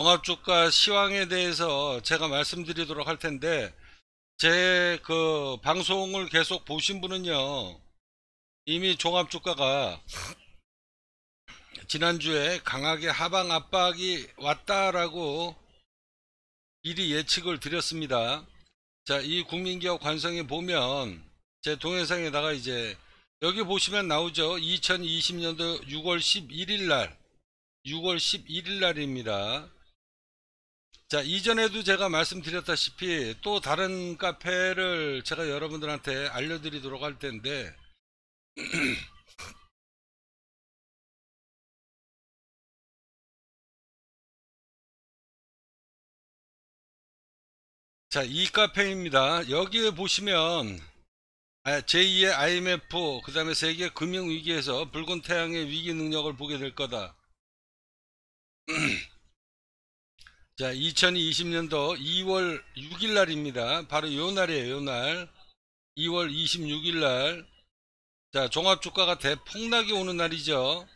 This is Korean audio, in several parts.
종합주가 시황에 대해서 제가 말씀드리도록 할 텐데 제 그 방송을 계속 보신 분은요 이미 종합주가가 지난주에 강하게 하방 압박이 왔다라고 미리 예측을 드렸습니다 자 이 국민기업 관성에 보면 제 동영상에다가 이제 여기 보시면 나오죠 2020년도 6월 11일 날 6월 11일 날입니다 자 이전에도 제가 말씀드렸다시피 또 다른 카페를 제가 여러분들한테 알려드리도록 할 텐데 자, 이 카페입니다. 여기에 보시면 아, 제2의 IMF, 그 다음에 세계 금융위기에서 붉은 태양의 위기 능력을 보게 될 거다. 자, 2020년도 2월 6일 날입니다. 바로 요 날이에요, 요 날. 2월 26일 날. 자, 종합주가가 대폭락이 오는 날이죠.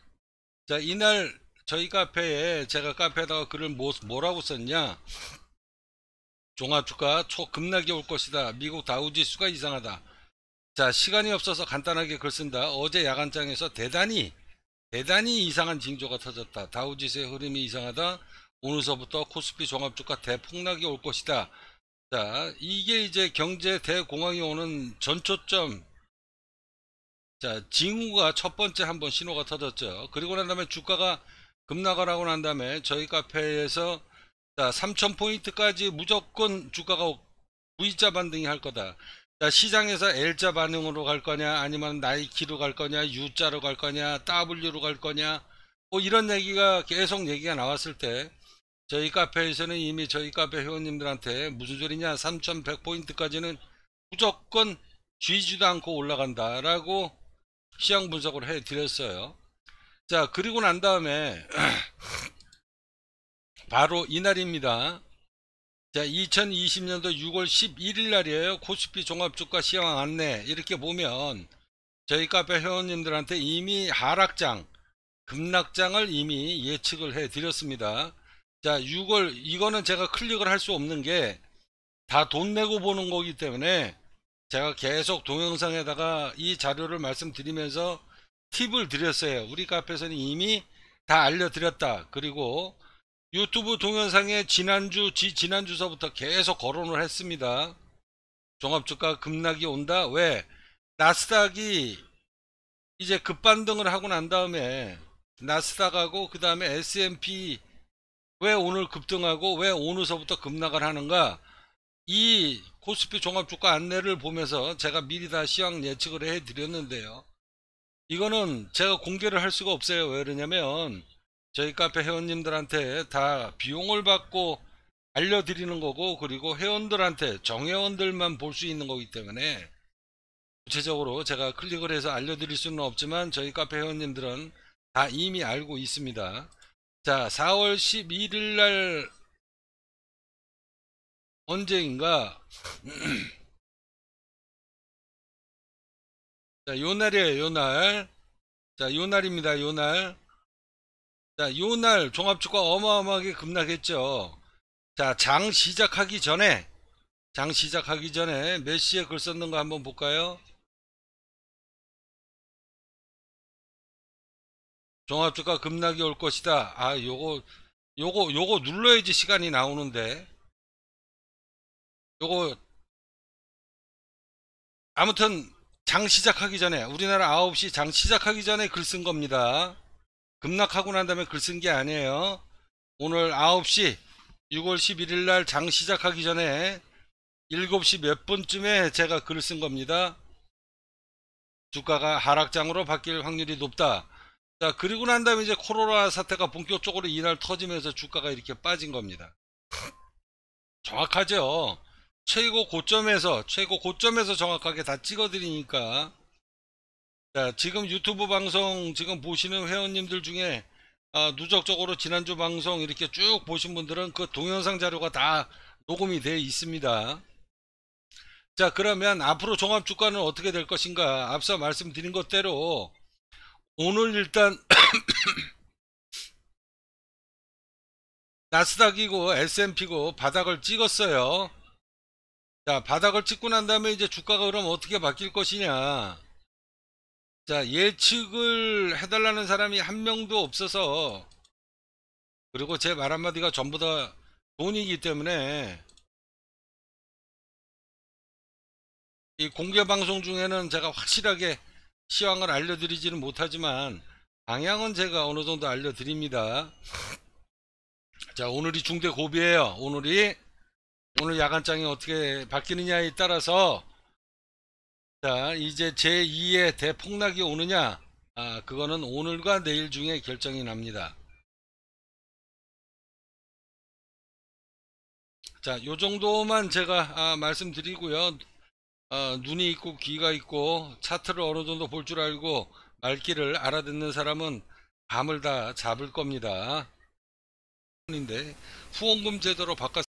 자, 이날 저희 카페에 제가 카페에다가 글을 뭐, 뭐라고 썼냐? 종합주가 초급락이 올 것이다. 미국 다우지수가 이상하다. 자, 시간이 없어서 간단하게 글 쓴다. 어제 야간장에서 대단히, 대단히 이상한 징조가 터졌다. 다우지수의 흐름이 이상하다. 오늘서부터 코스피 종합주가 대폭락이 올 것이다. 자, 이게 이제 경제 대공황이 오는 전초점. 자, 징후가 첫 번째 한번 신호가 터졌죠. 그리고 난 다음에 주가가 급락하라고 난 다음에 저희 카페에서 자, 3000포인트까지 무조건 주가가 V자 반등이 할 거다. 자, 시장에서 L자 반응으로 갈 거냐, 아니면 나이키로 갈 거냐, U자로 갈 거냐, W로 갈 거냐, 뭐 이런 얘기가 계속 얘기가 나왔을 때 저희 카페에서는 이미 저희 카페 회원님들한테 무슨 소리냐 3100포인트까지는 무조건 쥐지도 않고 올라간다 라고 시향 분석을 해 드렸어요 자 그리고 난 다음에 바로 이날입니다 자 2020년도 6월 11일 날이에요 코스피 종합주가 시황 안내 이렇게 보면 저희 카페 회원님들한테 이미 하락장 급락장을 이미 예측을 해 드렸습니다 자, 6월 이거는 제가 클릭을 할 수 없는 게 다 돈 내고 보는 거기 때문에 제가 계속 동영상에다가 이 자료를 말씀드리면서 팁을 드렸어요. 우리 카페에서는 이미 다 알려드렸다. 그리고 유튜브 동영상에 지난주, 지, 지난주서부터 계속 거론을 했습니다. 종합주가 급락이 온다? 왜? 나스닥이 이제 급반등을 하고 난 다음에 나스닥하고 그 다음에 S&P 왜 오늘 급등하고 왜 오늘서부터 급락을 하는가 이 코스피 종합주가 안내를 보면서 제가 미리 다 시황 예측을 해드렸는데요. 이거는 제가 공개를 할 수가 없어요. 왜 그러냐면 저희 카페 회원님들한테 다 비용을 받고 알려드리는 거고 그리고 회원들한테 정회원들만 볼 수 있는 거기 때문에 구체적으로 제가 클릭을 해서 알려드릴 수는 없지만 저희 카페 회원님들은 다 이미 알고 있습니다. 자 4월 11일 날 언제인가 자, 요 날이에요, 요 날. 자, 요 날입니다, 요 날. 자, 요 날 종합주가 어마어마하게 급락했죠. 자, 장 시작하기 전에, 장 시작하기 전에 몇 시에 글 썼는가 한번 볼까요? 종합주가 급락이 올 것이다. 아, 요거, 요거, 요거 눌러야지 시간이 나오는데. 요거, 아무튼, 장 시작하기 전에, 우리나라 9시 장 시작하기 전에 글 쓴 겁니다. 급락하고 난 다음에 글 쓴 게 아니에요. 오늘 9시, 6월 11일 날 장 시작하기 전에 7시 몇 분쯤에 제가 글을 쓴 겁니다. 주가가 하락장으로 바뀔 확률이 높다. 자, 그리고 난 다음에 이제 코로나 사태가 본격적으로 이날 터지면서 주가가 이렇게 빠진 겁니다. 정확하죠? 최고 고점에서, 최고 고점에서 정확하게 다 찍어드리니까. 자, 지금 유튜브 방송 지금 보시는 회원님들 중에 아, 누적적으로 지난주 방송 이렇게 쭉 보신 분들은 그 동영상 자료가 다 녹음이 되어 있습니다. 자, 그러면 앞으로 종합주가는 어떻게 될 것인가? 앞서 말씀드린 것대로 오늘 일단 나스닥이고 S&P고 바닥을 찍었어요. 자, 바닥을 찍고 난 다음에 이제 주가가 그럼 어떻게 바뀔 것이냐. 자, 예측을 해달라는 사람이 한 명도 없어서 그리고 제 말 한마디가 전부 다 돈이기 때문에 이 공개 방송 중에는 제가 확실하게 시황을 알려드리지는 못하지만 방향은 제가 어느 정도 알려드립니다. 자 오늘이 중대 고비예요. 오늘이 오늘 야간장이 어떻게 바뀌느냐에 따라서 자 이제 제2의 대폭락이 오느냐 아 그거는 오늘과 내일 중에 결정이 납니다. 자, 요 정도만 제가 아, 말씀드리고요. 어, 눈이 있고 귀가 있고 차트를 어느 정도 볼 줄 알고 말귀를 알아듣는 사람은 밤을 다 잡을 겁니다. 인데 후원금 제도로 바꿨